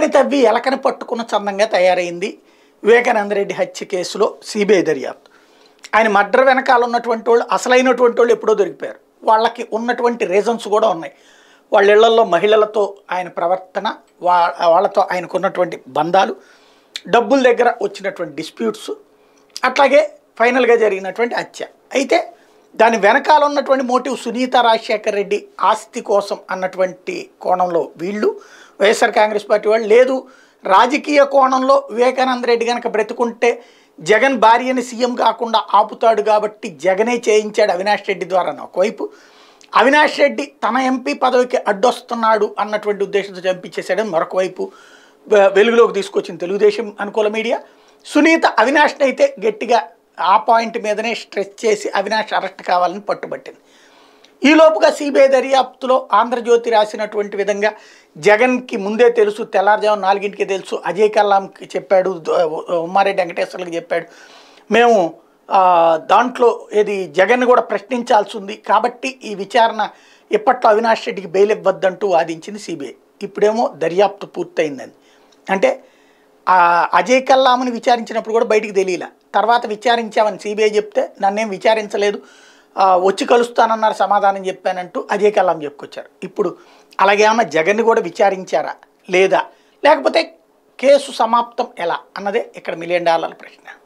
ఎలకని తవ్వి ఎలకని పట్టుకున్న చందంగా తయారైంది వివేకానందరెడ్డి హత్య కేసులో సిబిఐ దర్యాప్తు ఆయన మర్డర్ వెనకాల ఉన్నటువంటి వాళ్ళు అసలైనటువంటి వాళ్ళు ఎప్పుడో దొరికిపోయారు వాళ్ళకి ఉన్నటువంటి రీజన్స్ కూడా ఉన్నాయి వాళ్ళ ఇళ్లలో మహిళలతో ఆయన ప్రవర్తన వా వాళ్ళతో ఆయనకున్నటువంటి బంధాలు డబ్బుల దగ్గర వచ్చినటువంటి డిస్ప్యూట్స్ అట్లాగే ఫైనల్గా జరిగినటువంటి హత్య అయితే దాని వెనకాల ఉన్నటువంటి మోటివ్ సునీత రాజశేఖర్ రెడ్డి ఆస్తి కోసం అన్నటువంటి కోణంలో వీళ్ళు వైఎస్ఆర్ కాంగ్రెస్ పార్టీ వాళ్ళు లేదు రాజకీయ కోణంలో వివేకానంద రెడ్డి కనుక బ్రతుకుంటే జగన్ భార్యని సీఎం కాకుండా ఆపుతాడు కాబట్టి జగనే చేయించాడు అవినాష్ రెడ్డి ద్వారా ఒకవైపు అవినాష్ రెడ్డి తన ఎంపీ పదవికి అడ్డొస్తున్నాడు అన్నటువంటి ఉద్దేశంతో చంపించేశాడని మరొక వైపు వెలుగులోకి తీసుకొచ్చింది తెలుగుదేశం అనుకూల మీడియా సునీత అవినాష్ని అయితే గట్టిగా ఆ పాయింట్ మీదనే స్ట్రెచ్ చేసి అవినాష్ అరెస్ట్ కావాలని పట్టుబట్టింది ఈలోపుగా సిబిఐ దర్యాప్తులో ఆంధ్రజ్యోతి రాసినటువంటి విధంగా జగన్కి ముందే తెలుసు తెల్లారుజాము నాలుగింటికి తెలుసు అజయ్ కల్లాంకి చెప్పాడు ఉమ్మారెడ్డి వెంకటేశ్వర్లకి చెప్పాడు మేము దాంట్లో ఏది జగన్ కూడా ప్రశ్నించాల్సి ఉంది కాబట్టి ఈ విచారణ ఇప్పట్లో అవినాష్ రెడ్డికి బెయిల్ ఇవ్వద్దంటూ వాదించింది సిబిఐ ఇప్పుడేమో దర్యాప్తు పూర్తయిందని అంటే అజయ్ కల్లాముని విచారించినప్పుడు కూడా బయటికి తెలియలే తర్వాత విచారించామని సిబిఐ చెప్తే నన్నేం విచారించలేదు వచ్చి కలుస్తానన్నారు సమాధానం చెప్పానంటూ అజయ్ కల్లాం చెప్పుకొచ్చారు ఇప్పుడు ఏమన్నా జగన్ని కూడా విచారించారా లేదా లేకపోతే కేసు సమాప్తం ఎలా అన్నదే ఇక్కడ మిలియన్ డాలర్ల ప్రశ్న